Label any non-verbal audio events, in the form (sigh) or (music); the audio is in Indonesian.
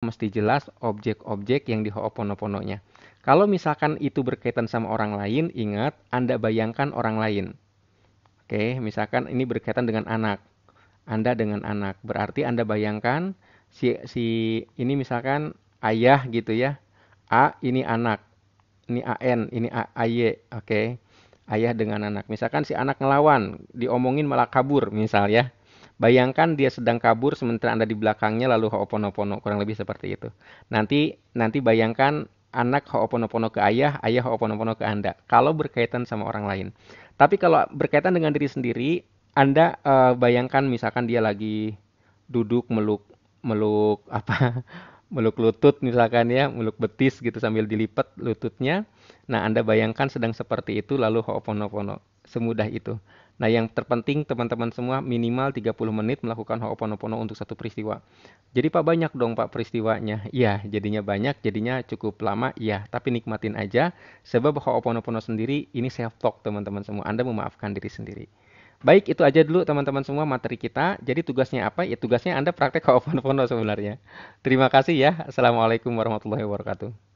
mesti jelas objek-objek yang di pononya. Kalau misalkan itu berkaitan sama orang lain, ingat Anda bayangkan orang lain. Oke, misalkan ini berkaitan dengan anak. Anda dengan anak, berarti Anda bayangkan si si ini misalkan ayah gitu ya. A ini anak. Ini AN, ini AY, oke. Ayah dengan anak. Misalkan si anak ngelawan, diomongin malah kabur misal ya. Bayangkan dia sedang kabur sementara Anda di belakangnya lalu ho'oponopono, kurang lebih seperti itu. Nanti nanti bayangkan anak ho'oponopono ke ayah, ayah ho'oponopono ke Anda. Kalau berkaitan sama orang lain. Tapi kalau berkaitan dengan diri sendiri, Anda uh, bayangkan misalkan dia lagi duduk meluk meluk (laughs) apa meluk lutut misalkan ya, meluk betis gitu sambil dilipat lututnya. Nah, Anda bayangkan sedang seperti itu lalu ho'oponopono. Semudah itu. Nah, yang terpenting teman-teman semua minimal 30 menit melakukan Ho'oponopono untuk satu peristiwa. Jadi Pak banyak dong Pak peristiwanya. Iya, jadinya banyak, jadinya cukup lama. Iya, tapi nikmatin aja sebab Ho'oponopono sendiri ini self talk teman-teman semua. Anda memaafkan diri sendiri. Baik, itu aja dulu teman-teman semua materi kita. Jadi tugasnya apa? Ya tugasnya Anda praktek Ho'oponopono sebenarnya. Terima kasih ya. Assalamualaikum warahmatullahi wabarakatuh.